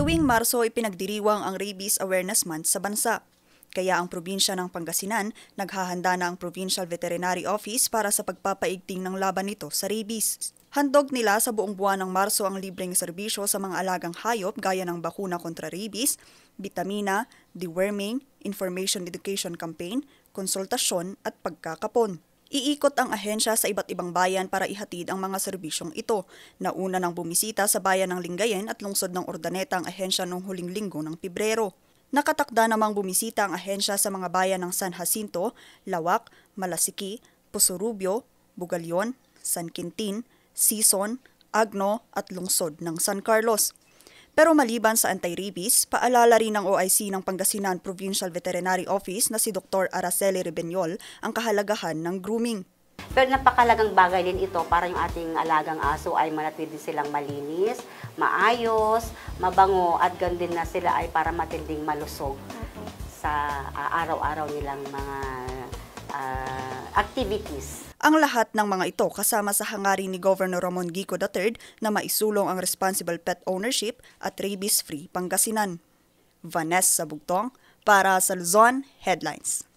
Tuwing Marso ipinagdiriwang ang Rabies Awareness Month sa bansa. Kaya ang probinsya ng Pangasinan naghahanda na ang Provincial Veterinary Office para sa pagpapaigting ng laban nito sa rabies. Handog nila sa buong buwan ng Marso ang libreng serbisyo sa mga alagang hayop gaya ng bakuna kontra rabies, vitamina, deworming, information education campaign, konsultasyon at pagkakapon. Iikot ang ahensya sa iba't ibang bayan para ihatid ang mga serbisyong ito. Nauna nang bumisita sa bayan ng Lingayen at lungsod ng Ordaneta ang ahensya noong huling linggo ng Pibrero. Nakatakda namang bumisita ang ahensya sa mga bayan ng San Jacinto, Lawak, Malasiki, Pusurubyo, Bugalyon, San Quintin, Sison, Agno at lungsod ng San Carlos. Pero maliban sa anti-rabies, paalala rin ng OIC ng Pangasinan Provincial Veterinary Office na si Dr. Araceli Rebenyol ang kahalagahan ng grooming. Pero napakalagang bagay din ito para yung ating alagang aso ay manatili silang malinis, maayos, mabango at gandin na sila ay para matinding malusog sa uh, araw-araw nilang mga uh, activities. Ang lahat ng mga ito kasama sa hangarin ni Governor Ramon Gico III na maisulong ang responsible pet ownership at rabies-free Pangasinan. Vanessa Bugtong para sa Luzon Headlines.